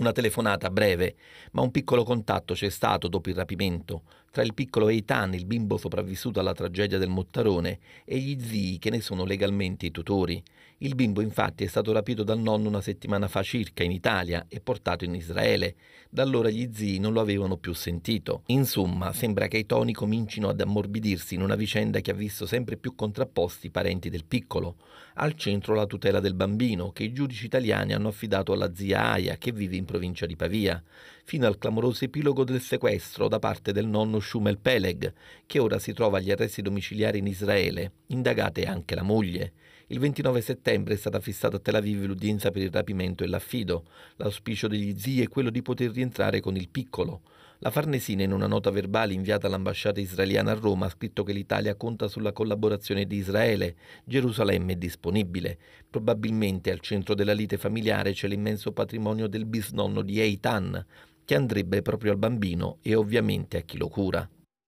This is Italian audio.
Una telefonata breve, ma un piccolo contatto c'è stato dopo il rapimento tra il piccolo Eitan, il bimbo sopravvissuto alla tragedia del Mottarone, e gli zii che ne sono legalmente i tutori. Il bimbo infatti è stato rapito dal nonno una settimana fa circa in Italia e portato in Israele. Da allora gli zii non lo avevano più sentito. Insomma, sembra che i toni comincino ad ammorbidirsi in una vicenda che ha visto sempre più contrapposti i parenti del piccolo. Al centro la tutela del bambino, che i giudici italiani hanno affidato alla zia Aia, che vive in provincia di Pavia, fino al clamoroso epilogo del sequestro da parte del nonno Shumel Peleg, che ora si trova agli arresti domiciliari in Israele, indagate anche la moglie. Il 29 settembre è stata fissata a Tel Aviv l'udienza per il rapimento e l'affido. L'auspicio degli zii è quello di poter rientrare con il piccolo. La Farnesina in una nota verbale inviata all'ambasciata israeliana a Roma ha scritto che l'Italia conta sulla collaborazione di Israele. Gerusalemme è disponibile. Probabilmente al centro della lite familiare c'è l'immenso patrimonio del bisnonno di Eitan, che andrebbe proprio al bambino e ovviamente a chi lo cura.